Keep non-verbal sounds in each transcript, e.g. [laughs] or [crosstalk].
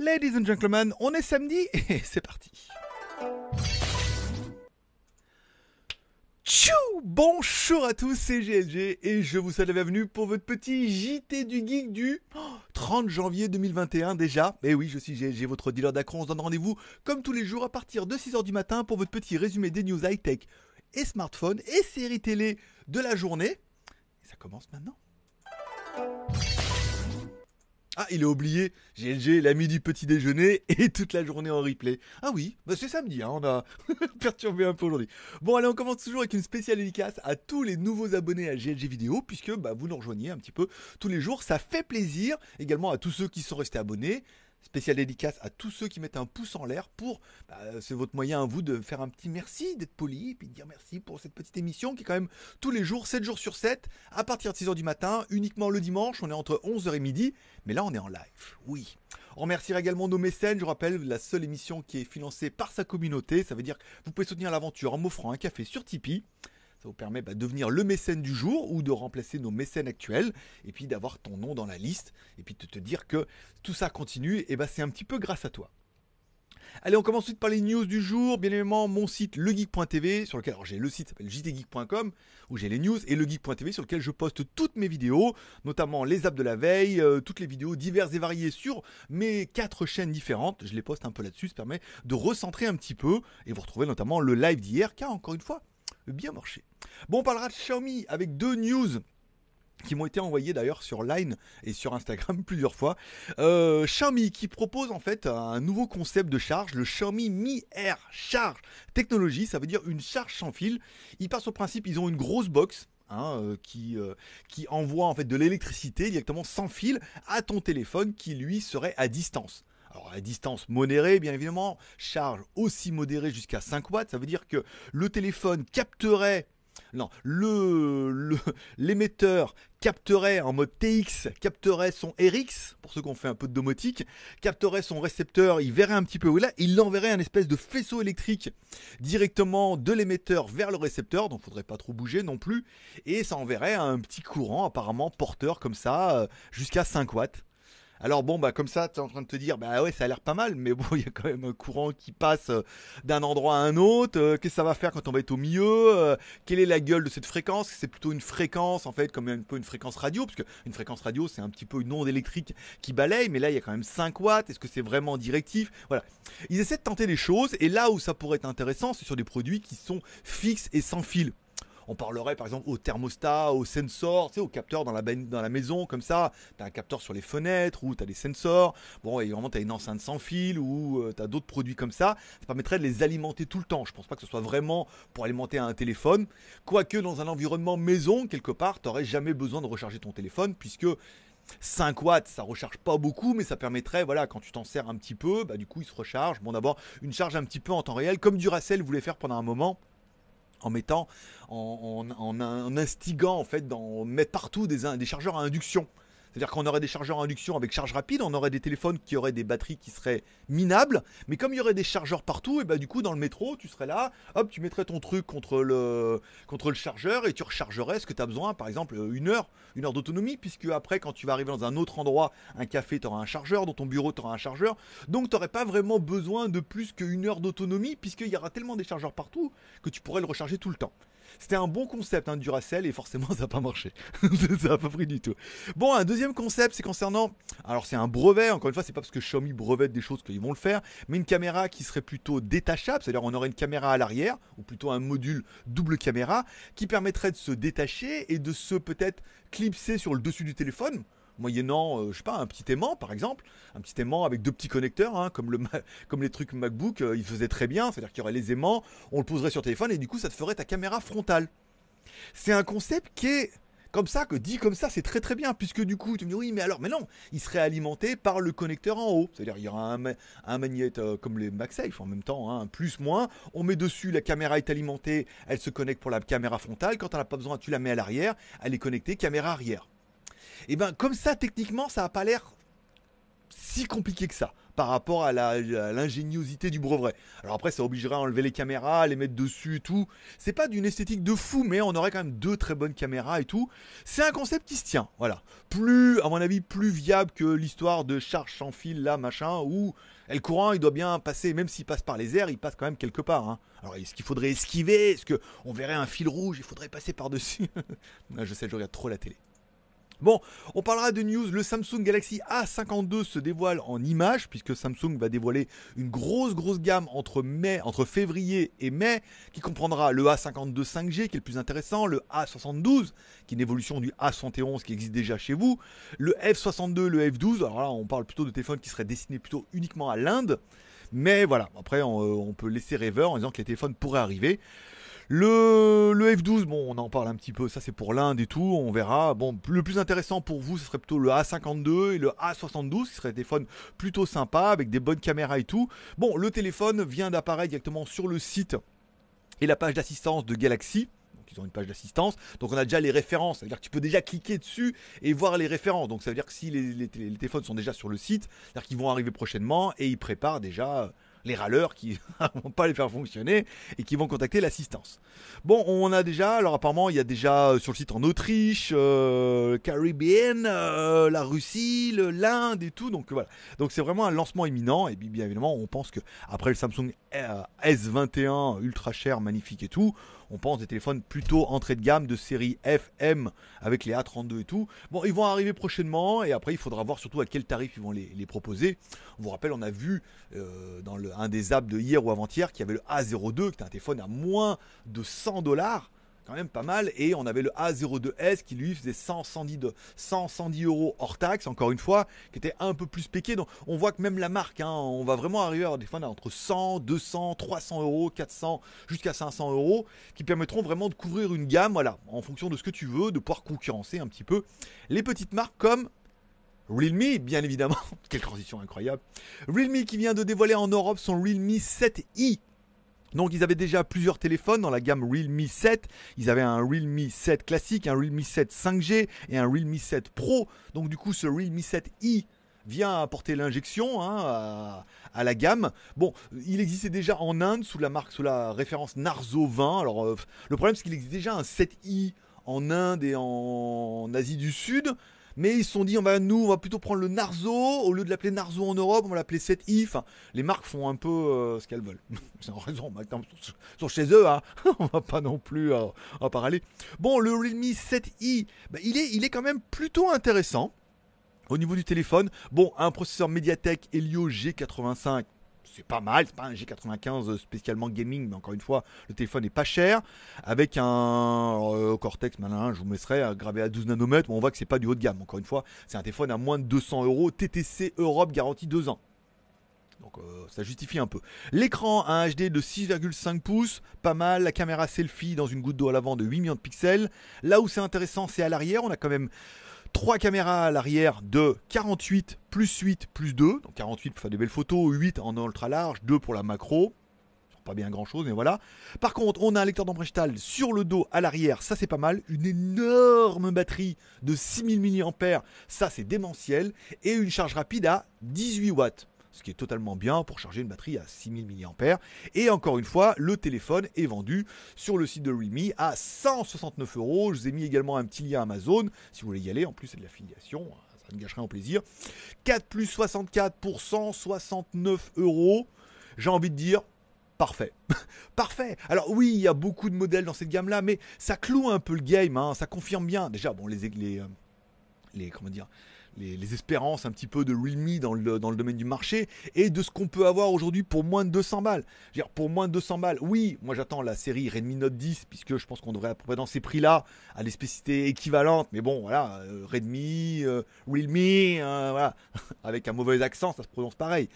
Ladies and gentlemen, on est samedi et [laughs] c'est parti. Tchou Bonjour à tous, c'est GLG et je vous souhaite la bienvenue pour votre petit JT du Geek du 30 janvier 2021 déjà. Et eh oui, je suis GLG, votre dealer d'accro. On se donne rendez-vous comme tous les jours à partir de 6h du matin pour votre petit résumé des news high-tech et smartphones et séries télé de la journée. ça commence maintenant. Ah, il a oublié GLG, l'ami du petit déjeuner [laughs] et toute la journée en replay. Ah oui, bah c'est samedi, hein, on a [laughs] perturbé un peu aujourd'hui. Bon, allez, on commence toujours avec une spéciale dédicace à tous les nouveaux abonnés à GLG Vidéo, puisque bah, vous nous rejoignez un petit peu tous les jours. Ça fait plaisir également à tous ceux qui sont restés abonnés, Spécial dédicace à tous ceux qui mettent un pouce en l'air pour, bah, c'est votre moyen à vous de faire un petit merci, d'être poli, et puis de dire merci pour cette petite émission qui est quand même tous les jours, 7 jours sur 7, à partir de 6h du matin, uniquement le dimanche, on est entre 11h et midi, mais là on est en live, oui. On remerciera également nos mécènes, je rappelle, la seule émission qui est financée par sa communauté, ça veut dire que vous pouvez soutenir l'aventure en m'offrant un café sur Tipeee. Ça vous permet bah, de devenir le mécène du jour ou de remplacer nos mécènes actuels et puis d'avoir ton nom dans la liste et puis de te dire que tout ça continue et bah, c'est un petit peu grâce à toi. Allez, on commence ensuite par les news du jour. Bien évidemment, mon site legeek.tv sur lequel j'ai le site s'appelle jtgeek.com où j'ai les news et legeek.tv sur lequel je poste toutes mes vidéos, notamment les apps de la veille, euh, toutes les vidéos diverses et variées sur mes quatre chaînes différentes. Je les poste un peu là-dessus, ça permet de recentrer un petit peu et vous retrouvez notamment le live d'hier car encore une fois, bien marché. Bon, on parlera de Xiaomi avec deux news qui m'ont été envoyées d'ailleurs sur Line et sur Instagram [laughs] plusieurs fois. Euh, Xiaomi qui propose en fait un nouveau concept de charge, le Xiaomi Mi Air Charge Technology, ça veut dire une charge sans fil. Ils passent au principe, ils ont une grosse box. Hein, euh, qui, euh, qui envoie en fait de l'électricité directement sans fil à ton téléphone qui lui serait à distance alors à distance modérée bien évidemment, charge aussi modérée jusqu'à 5 watts, ça veut dire que le téléphone capterait non, le [laughs] l'émetteur capterait en mode TX, capterait son RX, pour ceux qui ont fait un peu de domotique, capterait son récepteur, il verrait un petit peu où il est, il enverrait un espèce de faisceau électrique directement de l'émetteur vers le récepteur, donc il faudrait pas trop bouger non plus, et ça enverrait un petit courant apparemment porteur comme ça, euh, jusqu'à 5 watts. Alors bon, bah comme ça, tu es en train de te dire, bah ouais, ça a l'air pas mal, mais [laughs] bon, il y a quand même un courant qui passe euh, d'un endroit à un autre. Euh, qu'est-ce que ça va faire quand on va être au milieu euh? Quelle est la gueule de cette fréquence C'est plutôt une fréquence, en fait, comme un peu une fréquence radio, parce une fréquence radio, c'est un petit peu une onde électrique qui balaye, mais là, il y a quand même 5 watts. Est-ce que c'est vraiment directif Voilà. Ils essaient de tenter des choses, et là où ça pourrait être intéressant, c'est sur des produits qui sont fixes et sans fil on parlerait par exemple au thermostat, au sensor, tu sais, au capteur dans la, maison, comme ça. Tu as un capteur sur les fenêtres ou tu as des sensors. Bon, évidemment, tu as une enceinte sans fil ou euh, tu as d'autres produits comme ça. Ça permettrait de les alimenter tout le temps. Je pense pas que ce soit vraiment pour alimenter un téléphone. Quoique dans un environnement maison, quelque part, tu n'aurais jamais besoin de recharger ton téléphone puisque 5 watts, ça recharge pas beaucoup, mais ça permettrait, voilà, quand tu t'en sers un petit peu, bah, du coup, il se recharge. Bon, d'abord, une charge un petit peu en temps réel, comme Duracell voulait faire pendant un moment en mettant, en, instigant en fait, dans, mettre partout des, des chargeurs à induction. C'est-à-dire qu'on aurait des chargeurs à induction avec charge rapide, on aurait des téléphones qui auraient des batteries qui seraient minables, mais comme il y aurait des chargeurs partout, et ben, du coup dans le métro, tu serais là, hop, tu mettrais ton truc contre le, contre le chargeur et tu rechargerais ce que tu as besoin, par exemple une heure, une heure d'autonomie, puisque après quand tu vas arriver dans un autre endroit, un café, tu auras un chargeur, dans ton bureau, tu auras un chargeur, donc tu n'aurais pas vraiment besoin de plus qu'une heure d'autonomie, puisqu'il y aura tellement des chargeurs partout que tu pourrais le recharger tout le temps. C'était un bon concept hein, Duracell et forcément [laughs] ça n'a pas marché. ça n'a pas pris du tout. Bon, un deuxième concept, c'est concernant. Alors c'est un brevet, encore une fois, c'est pas parce que Xiaomi brevette des choses qu'ils vont le faire, mais une caméra qui serait plutôt détachable, c'est-à-dire on aurait une caméra à l'arrière, ou plutôt un module double caméra, qui permettrait de se détacher et de se peut-être clipser sur le dessus du téléphone moyennant, je euh, je sais pas, un petit aimant par exemple, un petit aimant avec deux petits connecteurs, hein, comme, le, [laughs] comme les trucs MacBook, euh, il faisait très bien, c'est-à-dire qu'il y aurait les aimants, on le poserait sur téléphone et du coup ça te ferait ta caméra frontale. C'est un concept qui est comme ça, que dit comme ça, c'est très très bien, puisque du coup, tu me dis oui, mais alors, mais non, il serait alimenté par le connecteur en haut. C'est-à-dire, qu'il y aura un, un magnète euh, comme les MagSafe en même temps, un hein, plus, moins. On met dessus, la caméra est alimentée, elle se connecte pour la caméra frontale. Quand elle n'a pas besoin, tu la mets à l'arrière, elle est connectée, caméra arrière. Et eh ben comme ça, techniquement, ça n'a pas l'air si compliqué que ça par rapport à l'ingéniosité du brevet. Alors après, ça obligerait à enlever les caméras, les mettre dessus et tout. C'est pas d'une esthétique de fou, mais on aurait quand même deux très bonnes caméras et tout. C'est un concept qui se tient, voilà. Plus, à mon avis, plus viable que l'histoire de charge sans fil, là, machin, où le courant, il doit bien passer, même s'il passe par les airs, il passe quand même quelque part. Hein. Alors, est-ce qu'il faudrait esquiver Est-ce qu'on verrait un fil rouge Il faudrait passer par-dessus [laughs] Je sais, je regarde trop la télé. Bon, on parlera de news. Le Samsung Galaxy A52 se dévoile en images, puisque Samsung va dévoiler une grosse, grosse gamme entre, mai, entre février et mai, qui comprendra le A52 5G, qui est le plus intéressant, le A72, qui est une évolution du A71 qui existe déjà chez vous, le F62, le F12. Alors là, on parle plutôt de téléphones qui seraient destinés plutôt uniquement à l'Inde. Mais voilà, après, on, euh, on peut laisser rêveur en disant que les téléphones pourraient arriver. Le, F12, bon, on en parle un petit peu, ça c'est pour l'Inde et tout, on verra. Bon, le plus intéressant pour vous, ce serait plutôt le A52 et le A72, qui seraient des téléphones plutôt sympas, avec des bonnes caméras et tout. Bon, le téléphone vient d'apparaître directement sur le site et la page d'assistance de Galaxy ils ont une page d'assistance. Donc on a déjà les références, c'est-à-dire tu peux déjà cliquer dessus et voir les références. Donc ça veut dire que si les, téléphones sont déjà sur le site, c'est-à-dire qu'ils vont arriver prochainement et ils préparent déjà euh, les râleurs qui [laughs] vont pas les faire fonctionner et qui vont contacter l'assistance. Bon, on a déjà, alors apparemment, il y a déjà euh, sur le site en Autriche, euh, Caribbean, euh, la Russie, l'Inde et tout. Donc euh, voilà. Donc c'est vraiment un lancement imminent. Et bien évidemment, on pense que après le Samsung S21 ultra cher, magnifique et tout, on pense des téléphones plutôt entrée de gamme de série FM avec les A32 et tout. Bon, ils vont arriver prochainement, et après, il faudra voir surtout à quel tarif ils vont les, proposer. On vous rappelle, on a vu euh, dans un des apps de hier ou avant-hier qu'il y avait le A02, qui est un téléphone à moins de 100 dollars même pas mal. Et on avait le A02S qui lui faisait 110, de, 110 euros hors taxe, encore une fois, qui était un peu plus piqué. Donc on voit que même la marque, hein, on va vraiment arriver à des fois entre 100, 200, 300 euros, 400, jusqu'à 500 euros, qui permettront vraiment de couvrir une gamme, voilà, en fonction de ce que tu veux, de pouvoir concurrencer un petit peu les petites marques comme Realme, bien évidemment. [laughs] Quelle transition incroyable. Realme qui vient de dévoiler en Europe son Realme 7i donc ils avaient déjà plusieurs téléphones dans la gamme Realme 7. Ils avaient un Realme 7 classique, un Realme 7 5G et un Realme 7 Pro. Donc du coup ce Realme 7i vient apporter l'injection hein, à, la gamme. Bon, il existait déjà en Inde sous la marque, sous la référence Narzo 20. Alors euh, le problème c'est qu'il existe déjà un 7i en Inde et en Asie du Sud mais ils se sont dit, on va, nous, on va plutôt prendre le Narzo, au lieu de l'appeler Narzo en Europe, on va l'appeler 7i. Enfin, les marques font un peu euh, ce qu'elles veulent. C'est [laughs] en raison, maintenant, ils sont chez eux, hein. [laughs] on va pas non plus euh, en parler. Bon, le Realme 7i, bah, il, est, il est quand même plutôt intéressant. Au niveau du téléphone, bon, un processeur Mediatek Helio G85 c'est pas mal, c'est pas un G95 spécialement gaming, mais encore une fois, le téléphone n'est pas cher. Avec un euh, Cortex, malin, je vous mettrai euh, gravé à 12 nanomètres, on voit que c'est pas du haut de gamme. Encore une fois, c'est un téléphone à moins de 200 euros, TTC Europe garantie 2 ans. Donc euh, ça justifie un peu. L'écran a un HD de 6,5 pouces, pas mal. La caméra selfie dans une goutte d'eau à l'avant de 8 millions de pixels. Là où c'est intéressant, c'est à l'arrière. On a quand même 3 caméras à l'arrière de 48 plus 8 plus 2, donc 48 pour faire des belles photos, 8 en ultra large, 2 pour la macro, pas bien grand chose, mais voilà. Par contre, on a un lecteur d'empreinte sur le dos à l'arrière, ça c'est pas mal. Une énorme batterie de 6000 mAh, ça c'est démentiel. Et une charge rapide à 18 watts ce qui est totalement bien pour charger une batterie à 6000 mAh. Et encore une fois, le téléphone est vendu sur le site de Realme à 169 euros. Je vous ai mis également un petit lien Amazon si vous voulez y aller. En plus, c'est de l'affiliation, hein, ça ne gâcherait en plaisir. 4 plus 64 pour 169 euros. J'ai envie de dire, parfait. [laughs] parfait. Alors oui, il y a beaucoup de modèles dans cette gamme-là, mais ça cloue un peu le game, hein, ça confirme bien. Déjà, bon, les, les, euh, les comment dire, les, espérances un petit peu de Realme dans le, dans le domaine du marché et de ce qu'on peut avoir aujourd'hui pour moins de 200 balles. Je dire, pour moins de 200 balles, oui, moi j'attends la série Redmi Note 10 puisque je pense qu'on devrait à peu près dans ces prix-là à l'espécité équivalente. Mais bon, voilà, euh, Redmi, euh, Realme, euh, [laughs] avec un mauvais accent, ça se prononce pareil.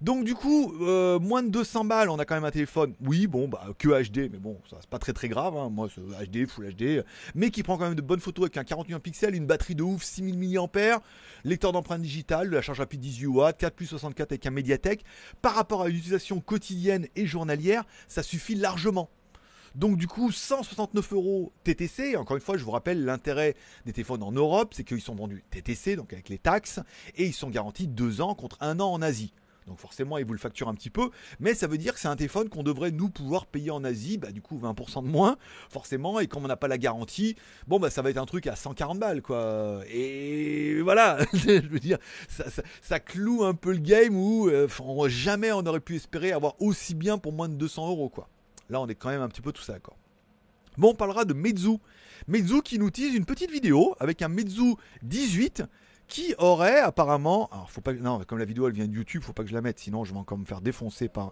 Donc du coup, moins de 200 balles, on a quand même un téléphone. Oui, bon, bah que HD, mais bon, ça c'est pas très très grave. Hein. Moi, HD, Full HD, mais qui prend quand même de bonnes photos avec un 41 pixels, une batterie de ouf, 6000 mAh lecteur d'empreintes digitales, la charge rapide 18 w 4 plus 64 avec un médiathèque. Par rapport à une utilisation quotidienne et journalière, ça suffit largement. Donc du coup, 169 euros TTC. Encore une fois, je vous rappelle l'intérêt des téléphones en Europe, c'est qu'ils sont vendus TTC, donc avec les taxes, et ils sont garantis 2 ans contre 1 an en Asie. Donc forcément, ils vous le facturent un petit peu, mais ça veut dire que c'est un téléphone qu'on devrait nous pouvoir payer en Asie, bah du coup 20% de moins, forcément, et comme on n'a pas la garantie, bon bah ça va être un truc à 140 balles quoi. Et voilà, [laughs] je veux dire, ça, cloue un peu le game où euh, jamais on aurait pu espérer avoir aussi bien pour moins de 200 euros quoi. Là, on est quand même un petit peu tous d'accord. Bon, on parlera de Meizu. Meizu qui nous tise une petite vidéo avec un Meizu 18 qui aurait apparemment. Alors, faut pas. Non, comme la vidéo elle vient de YouTube, faut pas que je la mette, sinon je vais encore me faire défoncer par.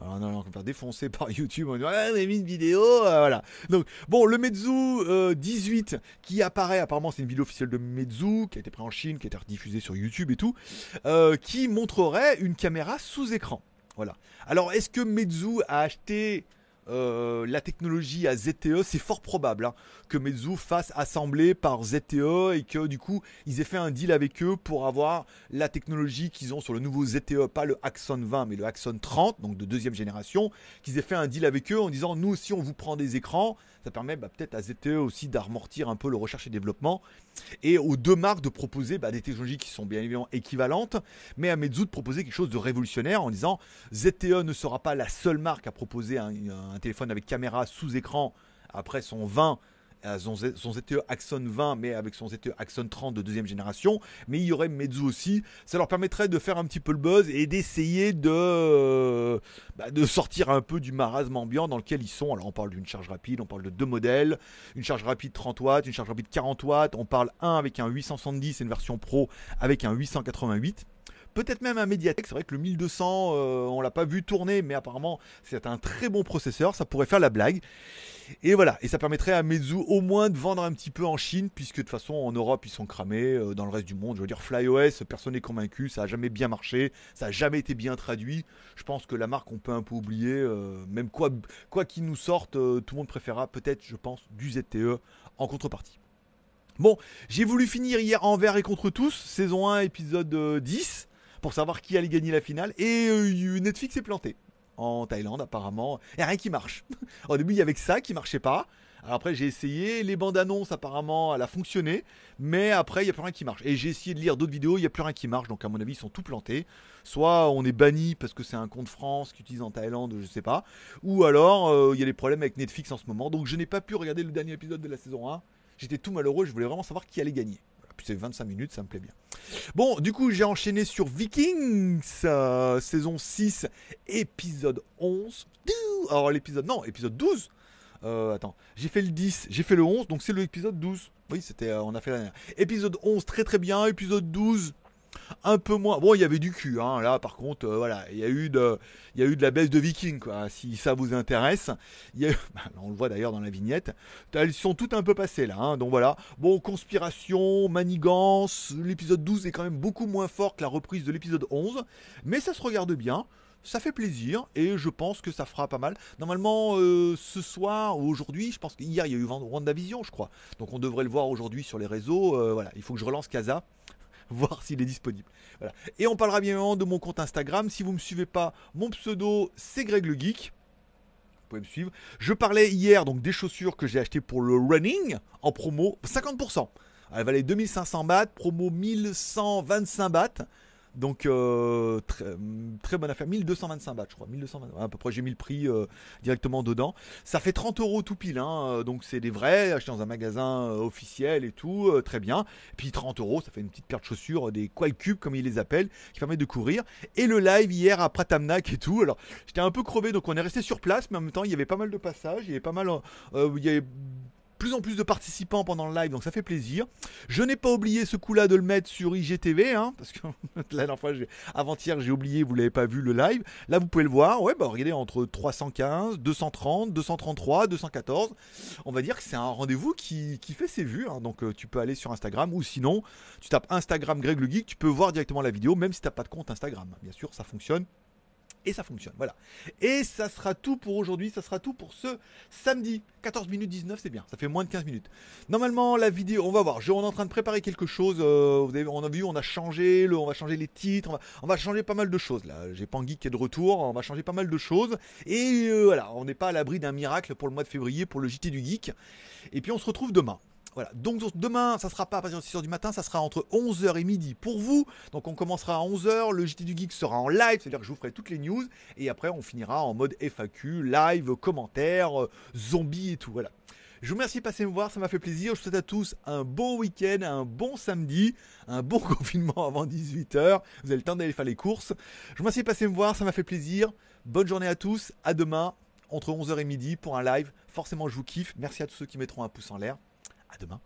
Alors, on va faire défoncer [laughs] par YouTube on mis une vidéo, voilà. Donc, bon, le Mezu 18 euh, qui apparaît, apparemment, c'est une vidéo officielle de Mezu qui a été prise en Chine, qui a été rediffusée sur YouTube et tout, euh, qui montrerait une caméra sous écran. Voilà. Alors, est-ce que Mezu a acheté euh, la technologie à ZTE, c'est fort probable hein, que Meizu fasse assembler par ZTE et que du coup ils aient fait un deal avec eux pour avoir la technologie qu'ils ont sur le nouveau ZTE, pas le Axon 20 mais le Axon 30, donc de deuxième génération, qu'ils aient fait un deal avec eux en disant nous aussi on vous prend des écrans, ça permet bah, peut-être à ZTE aussi d'amortir un peu le recherche et développement et aux deux marques de proposer bah, des technologies qui sont bien évidemment équivalentes, mais à Meizu de proposer quelque chose de révolutionnaire en disant ZTE ne sera pas la seule marque à proposer un, un téléphone avec caméra sous écran après son 20 son, ZTE Axon 20, mais avec son ZTE Axon 30 de deuxième génération. Mais il y aurait Meizu aussi. Ça leur permettrait de faire un petit peu le buzz et d'essayer de, euh, bah, de sortir un peu du marasme ambiant dans lequel ils sont. Alors on parle d'une charge rapide, on parle de deux modèles, une charge rapide 30 watts, une charge rapide 40 watts. On parle un avec un 870 et une version pro avec un 888 peut-être même un Mediatek. C'est vrai que le 1200, on euh, on l'a pas vu tourner, mais apparemment c'est un très bon processeur, ça pourrait faire la blague. Et voilà, et ça permettrait à Meizu au moins de vendre un petit peu en Chine, puisque de toute façon en Europe ils sont cramés, euh, dans le reste du monde, je veux dire FlyOS, personne n'est convaincu, ça a jamais bien marché, ça a jamais été bien traduit. Je pense que la marque on peut un peu oublier, euh, même quoi quoi qu'il nous sorte, tout le monde préférera peut-être, je pense, du ZTE en contrepartie. Bon, j'ai voulu finir hier envers et contre tous, saison 1, épisode 10 pour savoir qui allait gagner la finale. Et euh, Netflix est planté en Thaïlande apparemment. et rien qui marche. [laughs] Au début, il y avait ça qui marchait pas. après, j'ai essayé, les bandes annonces apparemment, elle a fonctionné, mais après, il n'y a plus rien qui marche. Et j'ai essayé de lire d'autres vidéos, il n'y a plus rien qui marche, donc à mon avis, ils sont tout plantés. Soit on est banni parce que c'est un compte France qui utilise en Thaïlande, je ne sais pas, ou alors euh, il y a des problèmes avec Netflix en ce moment, donc je n'ai pas pu regarder le dernier épisode de la saison 1. J'étais tout malheureux, je voulais vraiment savoir qui allait gagner c'est 25 minutes, ça me plaît bien. Bon, du coup, j'ai enchaîné sur Vikings, euh, saison 6, épisode 11. Alors, l'épisode, non, épisode 12. Euh, attends, j'ai fait le 10, j'ai fait le 11, donc c'est l'épisode 12. Oui, c'était, euh, on a fait la Épisode 11, très très bien. Épisode 12, un peu moins. Bon, il y avait du cul, hein. là par contre, euh, voilà, il y, a eu de, il y a eu de la baisse de Viking, quoi, si ça vous intéresse. Il y [laughs] bah, on le voit d'ailleurs dans la vignette. Elles sont toutes un peu passées là, hein. donc voilà. Bon, conspiration, manigance, l'épisode 12 est quand même beaucoup moins fort que la reprise de l'épisode 11, mais ça se regarde bien ça fait plaisir et je pense que ça fera pas mal. Normalement, euh, ce soir ou aujourd'hui, je pense qu'hier il y a eu Vision je crois. Donc on devrait le voir aujourd'hui sur les réseaux. Euh, voilà, il faut que je relance Casa [laughs] voir s'il est disponible. Et on parlera bien de mon compte Instagram. Si vous ne me suivez pas, mon pseudo, c'est Greg le Geek. Vous pouvez me suivre. Je parlais hier donc des chaussures que j'ai achetées pour le running en promo 50%. Elle valait 2500 bahts, promo 1125 bahts. Donc euh, très, mm, très, bonne affaire, 1225 bahts je crois, 1220, à peu près j'ai mis le prix euh, directement dedans. Ça fait 30 euros tout pile, hein, euh, donc c'est des vrais, achetés dans un magasin officiel et tout, très bien. puis 30 euros, ça fait une petite paire de chaussures, des Qualcube, comme ils les appellent, qui permettent de courir. Et le live hier à Pratamnak et tout, alors j'étais un peu crevé, donc on est resté sur place, mais en même temps il y avait pas mal de passages, il y avait pas mal, il y avait plus en plus de participants pendant le live, donc ça fait plaisir. Je n'ai pas oublié ce coup-là de le mettre sur IGTV, hein, parce que [laughs] la dernière fois, avant-hier, j'ai oublié, vous l'avez pas vu le live. Là, vous pouvez le voir. Ouais, bah regardez, entre 315, 230, 233, 214. On va dire que c'est un rendez-vous qui, fait ses vues. Hein. Donc, euh, tu peux aller sur Instagram ou sinon, tu tapes Instagram Greg le Geek, tu peux voir directement la vidéo, même si tu n'as pas de compte Instagram. Bien sûr, ça fonctionne et ça fonctionne, voilà. Et ça sera tout pour aujourd'hui, ça sera tout pour ce samedi. 14 minutes 19, c'est bien, ça fait moins de 15 minutes. Normalement, la vidéo, on va voir, je, on est en train de préparer quelque chose. Euh, on a vu, on a changé, on va changer les titres, on va, changer pas mal de choses là. J'ai geek qui est de retour, on va changer pas mal de choses. Et euh, voilà, on n'est pas à l'abri d'un miracle pour le mois de février, pour le JT du Geek. Et puis on se retrouve demain. Voilà, donc demain, ça sera pas à partir de 6h du matin, ça sera entre 11h et midi pour vous. Donc on commencera à 11h, le JT du Geek sera en live, c'est-à-dire que je vous ferai toutes les news, et après on finira en mode FAQ, live, commentaires, euh, zombies et tout, voilà. Je vous remercie de passer me voir, ça m'a fait plaisir. Je vous souhaite à tous un bon week-end, un bon samedi, un bon [laughs] confinement avant 18h. Vous avez le temps d'aller faire les courses. Je vous remercie de passer me voir, ça m'a fait plaisir. Bonne journée à tous, à demain, entre 11h et midi pour un live. Forcément, je vous kiffe. Merci à tous ceux qui mettront un pouce en l'air. À demain.